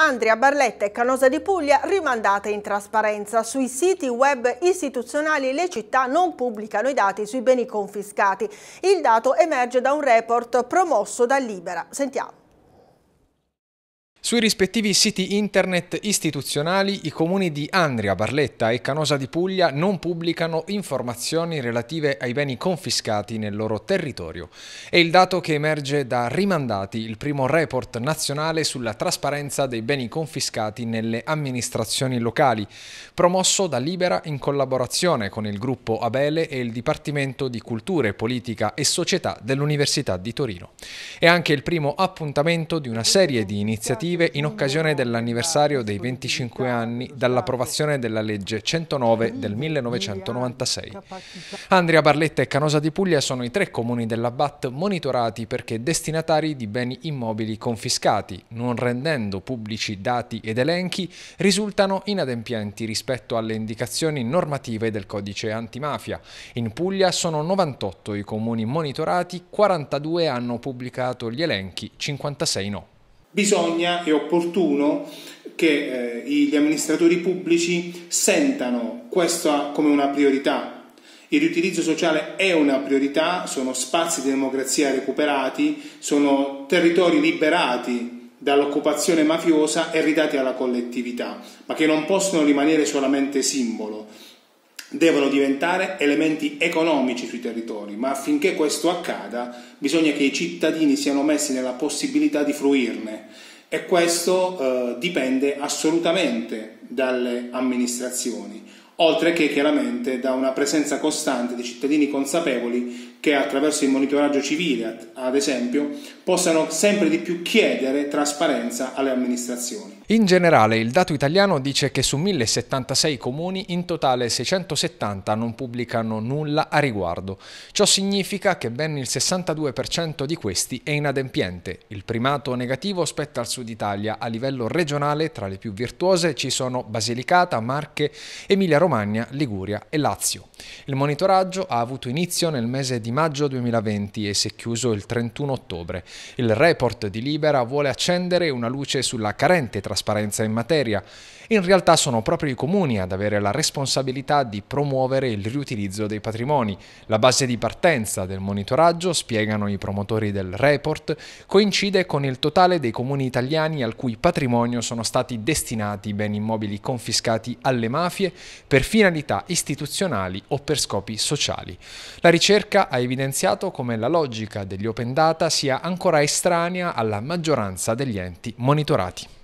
Andrea Barletta e Canosa di Puglia rimandate in trasparenza. Sui siti web istituzionali le città non pubblicano i dati sui beni confiscati. Il dato emerge da un report promosso da Libera. Sentiamo. Sui rispettivi siti internet istituzionali i comuni di Andria, Barletta e Canosa di Puglia non pubblicano informazioni relative ai beni confiscati nel loro territorio. È il dato che emerge da Rimandati, il primo report nazionale sulla trasparenza dei beni confiscati nelle amministrazioni locali, promosso da Libera in collaborazione con il gruppo Abele e il Dipartimento di Culture, Politica e Società dell'Università di Torino. È anche il primo appuntamento di una serie di iniziative iniziative in occasione dell'anniversario dei 25 anni dall'approvazione della legge 109 del 1996. Andria, Barletta e Canosa di Puglia sono i tre comuni della BAT monitorati perché destinatari di beni immobili confiscati, non rendendo pubblici dati ed elenchi, risultano inadempienti rispetto alle indicazioni normative del codice antimafia. In Puglia sono 98 i comuni monitorati, 42 hanno pubblicato gli elenchi, 56 no bisogna, è opportuno che eh, gli amministratori pubblici sentano questa come una priorità. Il riutilizzo sociale è una priorità, sono spazi di democrazia recuperati, sono territori liberati dall'occupazione mafiosa e ridati alla collettività, ma che non possono rimanere solamente simbolo devono diventare elementi economici sui territori, ma affinché questo accada bisogna che i cittadini siano messi nella possibilità di fruirne e questo eh, dipende assolutamente dalle amministrazioni oltre che chiaramente da una presenza costante di cittadini consapevoli che attraverso il monitoraggio civile, ad esempio, possano sempre di più chiedere trasparenza alle amministrazioni. In generale, il dato italiano dice che su 1076 comuni in totale 670 non pubblicano nulla a riguardo. Ciò significa che ben il 62% di questi è inadempiente. Il primato negativo spetta al Sud Italia. A livello regionale, tra le più virtuose ci sono Basilicata, Marche, Emilia-Romagna Romagna, Liguria e Lazio. Il monitoraggio ha avuto inizio nel mese di maggio 2020 e si è chiuso il 31 ottobre. Il report di Libera vuole accendere una luce sulla carente trasparenza in materia. In realtà sono proprio i comuni ad avere la responsabilità di promuovere il riutilizzo dei patrimoni. La base di partenza del monitoraggio, spiegano i promotori del report, coincide con il totale dei comuni italiani al cui patrimonio sono stati destinati beni immobili confiscati alle mafie per per finalità istituzionali o per scopi sociali. La ricerca ha evidenziato come la logica degli open data sia ancora estranea alla maggioranza degli enti monitorati.